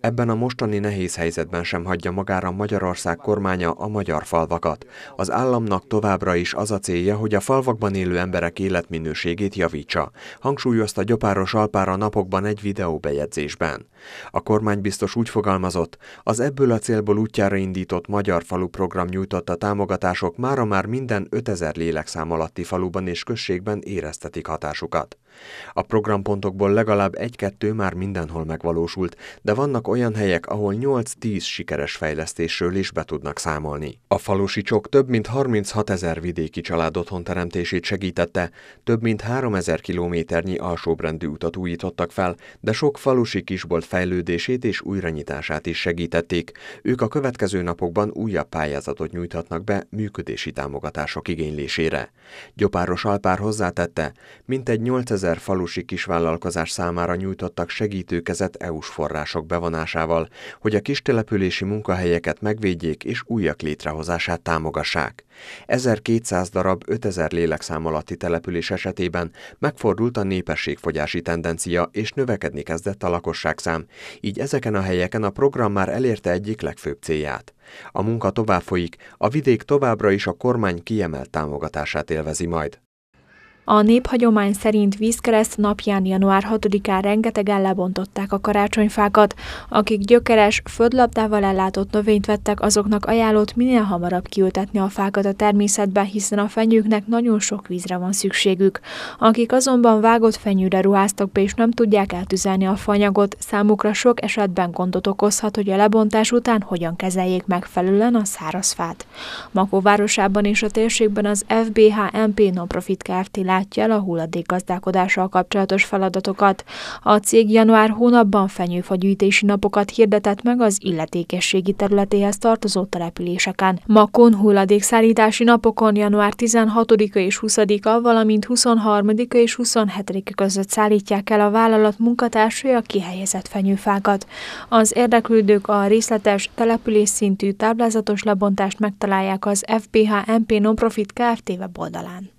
Ebben a mostani nehéz helyzetben sem hagyja magára Magyarország kormánya a magyar falvakat. Az államnak továbbra is az a célja, hogy a falvakban élő emberek életminőségét javítsa, hangsúlyozta Gyopáros Alpára napokban egy videóbejegyzésben. A kormány biztos úgy fogalmazott, az ebből a célból útjára indított Magyar Falu program nyújtotta támogatások mára már minden 5000 lélekszám alatti faluban és községben éreztetik hatásukat. A programpontokból legalább egy-kettő már mindenhol megvalósult, de vannak olyan helyek, ahol 8-10 sikeres fejlesztésről is be tudnak számolni. A falusicsok több mint 36 ezer vidéki család otthon teremtését segítette, több mint ezer kilométernyi alsóbrendű utat újítottak fel, de sok falusi kisbolt fejlődését és újranyitását is segítették. Ők a következő napokban újabb pályázatot nyújthatnak be működési támogatások igénylésére. Gyopáros Alpár hozzátette, mintegy 8 ezer falusi kisvállalkozás számára nyújtottak segítőkezet EU-s források bevonásával, hogy a kistelepülési munkahelyeket megvédjék és újak létrehozását támogassák. 1200 darab 5000 lélekszám alatti település esetében megfordult a népességfogyási tendencia és növekedni kezdett a lakosságszám, így ezeken a helyeken a program már elérte egyik legfőbb célját. A munka tovább folyik, a vidék továbbra is a kormány kiemelt támogatását élvezi majd. A néphagyomány szerint vízkereszt napján január 6-án rengetegen lebontották a karácsonyfákat, akik gyökeres, földlabdával ellátott növényt vettek, azoknak ajánlott minél hamarabb kiültetni a fákat a természetbe, hiszen a fenyőknek nagyon sok vízre van szükségük. Akik azonban vágott fenyőre ruháztak be és nem tudják eltüzelni a fanyagot, számukra sok esetben gondot okozhat, hogy a lebontás után hogyan kezeljék megfelelően a szárazfát. Makó városában és a térségben az FBH MP Nonprofit Kft látja el a hulladék gazdálkodással kapcsolatos feladatokat. A cég január hónapban fenyőfagyűjtési napokat hirdetett meg az illetékességi területéhez tartozó településeken. Makon hulladékszállítási napokon január 16-a és 20-a, valamint 23-a és 27-a között szállítják el a vállalat munkatársai a kihelyezett fenyőfákat. Az érdeklődők a részletes település szintű táblázatos lebontást megtalálják az FPH MP Nonprofit Kft. weboldalán.